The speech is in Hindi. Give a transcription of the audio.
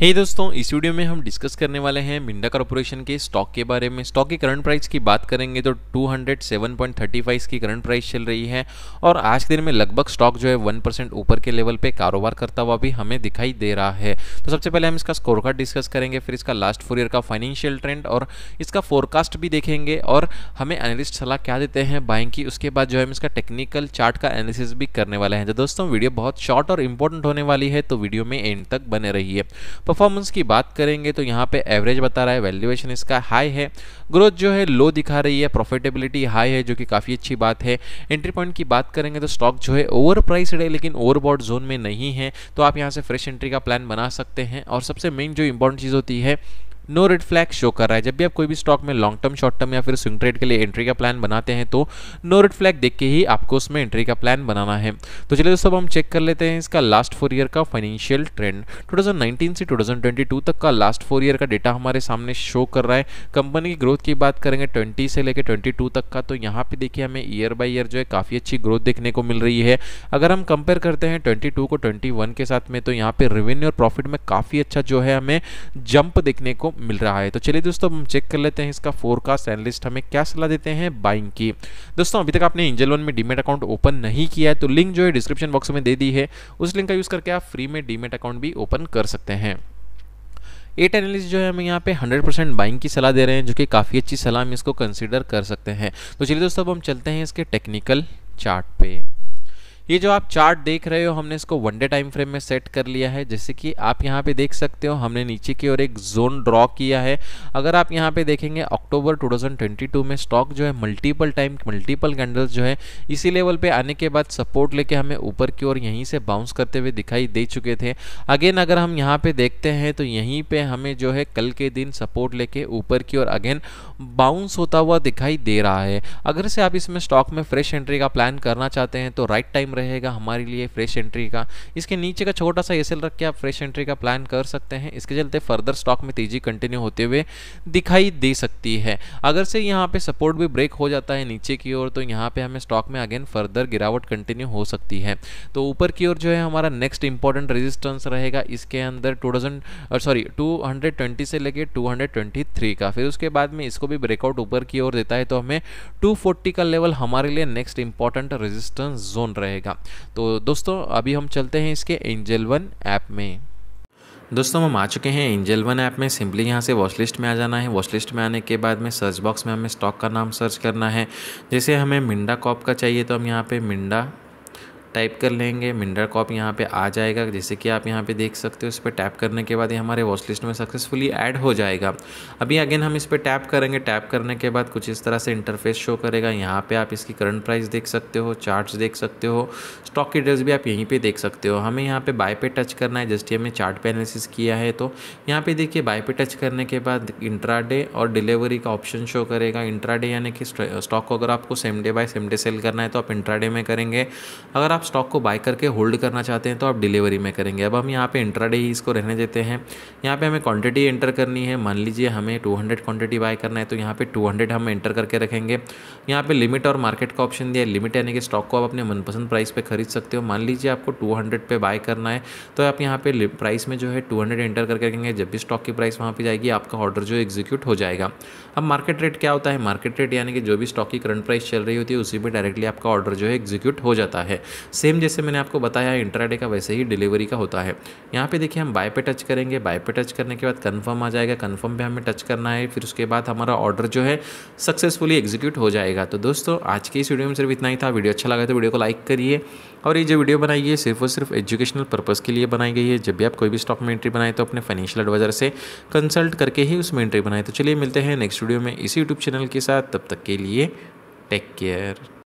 हे hey दोस्तों इस वीडियो में हम डिस्कस करने वाले हैं मिंडा कॉरपोरेशन के स्टॉक के बारे में स्टॉक की करंट प्राइस की बात करेंगे तो 207.35 की करंट प्राइस चल रही है और आज के दिन में लगभग स्टॉक जो है 1 परसेंट ऊपर के लेवल पे कारोबार करता हुआ भी हमें दिखाई दे रहा है तो सबसे पहले हम इसका स्कोर कार्ड डिस्कस करेंगे फिर इसका लास्ट फोर ईयर का फाइनेंशियल ट्रेंड और इसका फोरकास्ट भी देखेंगे और हमें एनालिस्ट सलाह क्या देते हैं बाइंग की उसके बाद जो है हम इसका टेक्निकल चार्ट का एनालिसिस भी करने वाले हैं तो दोस्तों वीडियो बहुत शॉर्ट और इंपॉर्टेंट होने वाली है तो वीडियो में एंड तक बने रही है परफॉर्मेंस की बात करेंगे तो यहाँ पे एवरेज बता रहा है वैल्यूएशन इसका हाई है ग्रोथ जो है लो दिखा रही है प्रॉफिटेबिलिटी हाई है जो कि काफ़ी अच्छी बात है एंट्री पॉइंट की बात करेंगे तो स्टॉक जो है ओवर प्राइसड है लेकिन ओवरबॉड जोन में नहीं है तो आप यहाँ से फ्रेश एंट्री का प्लान बना सकते हैं और सबसे मेन जो इंपॉर्टेंट चीज़ होती है नो रेड फ्लैग शो कर रहा है जब भी आप कोई भी स्टॉक में लॉन्ग टर्म शॉर्ट टर्म या फिर स्विंग ट्रेड के लिए एंट्री का प्लान बनाते हैं तो नो रेड फ्लैग देख के ही आपको उसमें एंट्री का प्लान बनाना है तो चलिए दोस्तों हम चेक कर लेते हैं इसका लास्ट फोर ईयर का फाइनेंशियल ट्रेंड टू से टू तक का लास्ट फोर ईयर का डेटा हमारे सामने शो कर रहा है कंपनी की ग्रोथ की बात करेंगे ट्वेंटी से लेकर ट्वेंटी तक का तो यहाँ पे देखिए हमें ईयर बाई ईयर जो है काफ़ी अच्छी ग्रोथ देखने को मिल रही है अगर हम कंपेयर करते हैं ट्वेंटी को ट्वेंटी के साथ में तो यहाँ पे रेवेन्यू और प्रॉफिट में काफ़ी अच्छा जो है हमें जंप देखने को मिल रहा है तो चलिए दोस्तों हम चेक कर लेते हैं इसका फोरकास्ट एनालिस्ट हमें क्या सलाह देते हैं बाइंग की दोस्तों अभी तक आपने एंजल वन में डीमेट अकाउंट ओपन नहीं किया है तो लिंक जो है डिस्क्रिप्शन बॉक्स में दे दी है उस लिंक का यूज़ करके आप फ्री में डीमेट अकाउंट भी ओपन कर सकते हैं एट एनालिस्ट जो है हमें यहाँ पे 100% परसेंट बाइंग की सलाह दे रहे हैं जो कि काफ़ी अच्छी सलाह हम इसको कंसीडर कर सकते हैं तो चलिए दोस्तों अब हम चलते हैं इसके टेक्निकल चार्ट पे ये जो आप चार्ट देख रहे हो हमने इसको वनडे टाइम फ्रेम में सेट कर लिया है जैसे कि आप यहाँ पे देख सकते हो हमने नीचे की ओर एक जोन ड्रॉ किया है अगर आप यहाँ पे देखेंगे अक्टूबर 2022 में स्टॉक जो है मल्टीपल टाइम मल्टीपल कैंडल्स जो है इसी लेवल पे आने के बाद सपोर्ट लेके हमें ऊपर की ओर यहीं से बाउंस करते हुए दिखाई दे चुके थे अगेन अगर हम यहाँ पे देखते हैं तो यहीं पर हमें जो है कल के दिन सपोर्ट लेके ऊपर की ओर अगेन बाउंस होता हुआ दिखाई दे रहा है अगर से आप इसमें स्टॉक में फ्रेश एंट्री का प्लान करना चाहते हैं तो राइट टाइम रहेगा हमारे लिए फ्रेश एंट्री का इसके नीचे का छोटा सा एस रख के आप फ्रेश एंट्री का प्लान कर सकते हैं इसके चलते फर्दर स्टॉक में तेजी कंटिन्यू होते हुए दिखाई दे सकती है अगर से यहाँ पे सपोर्ट भी ब्रेक हो जाता है नीचे की ओर तो यहाँ पे हमें स्टॉक में अगेन फर्दर गिरावट कंटिन्यू हो सकती है तो ऊपर की ओर जो है हमारा नेक्स्ट इंपॉर्टेंट रेजिस्टेंस रहेगा इसके अंदर टू सॉरी टू से लेके टू का फिर उसके बाद में इसको भी ब्रेकआउट ऊपर की ओर देता है तो हमें टू का लेवल हमारे लिए नेक्स्ट इंपॉर्टेंट रेजिस्टेंस जोन रहेगा का तो दोस्तों अभी हम चलते हैं इसके एंजल वन ऐप में दोस्तों हम आ चुके हैं एंजल वन ऐप में सिंपली यहाँ से वॉच लिस्ट में आ जाना है वॉच लिस्ट में आने के बाद में सर्च बॉक्स में हमें स्टॉक का नाम सर्च करना है जैसे हमें मिंडा कॉप का चाहिए तो हम यहाँ पे मिंडा टाइप कर लेंगे मिनरल कॉप यहाँ पे आ जाएगा जैसे कि आप यहाँ पे देख सकते हो इस पर टैप करने के बाद ये हमारे वॉच लिस्ट में सक्सेसफुली ऐड हो जाएगा अभी अगेन हम इस पर टैप करेंगे टैप करने के बाद कुछ इस तरह से इंटरफेस शो करेगा यहाँ पे आप इसकी करंट प्राइस देख सकते हो चार्ट्स देख सकते हो स्टॉक की भी आप यहीं पर देख सकते हो हमें यहाँ पर बाय पे टच करना है जस्ट हमने चार्ट एनालिसिस किया है तो यहाँ पर देखिए बाय पे टच करने के बाद इंट्रा और डिलीवरी का ऑप्शन शो करेगा इंट्रा यानी कि स्टॉक को अगर आपको same day buy same day sell करना है तो आप इंट्रा में करेंगे अगर आप आप स्टॉक को बाय करके होल्ड करना चाहते हैं तो आप डिलीवरी में करेंगे अब हम यहाँ पे इंट्राडे ही इसको रहने देते हैं यहाँ पे हमें क्वांटिटी एंटर करनी है मान लीजिए हमें 200 क्वान्टिटी बाय करना है तो यहाँ पे 200 हम एंटर करके रखेंगे यहाँ पे लिमिट और मार्केट का ऑप्शन दिया है लिमिट यानी कि स्टॉक को आप अपने मनपसंद प्राइस पर खरीद सकते हो मान लीजिए आपको टू पे बाय करना है तो आप यहाँ पे प्राइस में जो है टू एंटर करके रखेंगे जब भी स्टॉक की प्राइस वहाँ पर जाएगी आपका ऑर्डर जो एग्जीक्यूट हो जाएगा अब मार्केट रेट क्या होता है मार्केट रेट यानी कि जो भी स्टॉक की करंट प्राइस चल रही होती है उसी पर डायरेक्टली आपका ऑर्डर जो है एग्जीक्यूट हो जाता है सेम जैसे मैंने आपको बताया इंट्राडे का वैसे ही डिलीवरी का होता है यहाँ पे देखिए हम बाय पे टच करेंगे बाय पे टच करने के बाद कन्फर्म आ जाएगा कन्फर्म पे हमें टच करना है फिर उसके बाद हमारा ऑर्डर जो है सक्सेसफुली एग्जीक्यूट हो जाएगा तो दोस्तों आज की इस वीडियो में सिर्फ इतना ही था वीडियो अच्छा लगा तो वीडियो को लाइक करिए और ये जो वीडियो बनाई है सिर्फ और सिर्फ एजुकेशनल पर्पज़ के लिए बनाई गई है जब भी आप कोई भी स्टॉक में एंट्री बनाए तो अपने फाइनेंशियल एडवाइज़र से कंसल्ट करके ही उसमें एंट्री बनाए तो चलिए मिलते हैं नेक्स्ट वीडियो में इसी यूट्यूब चैनल के साथ तब तक के लिए टेक केयर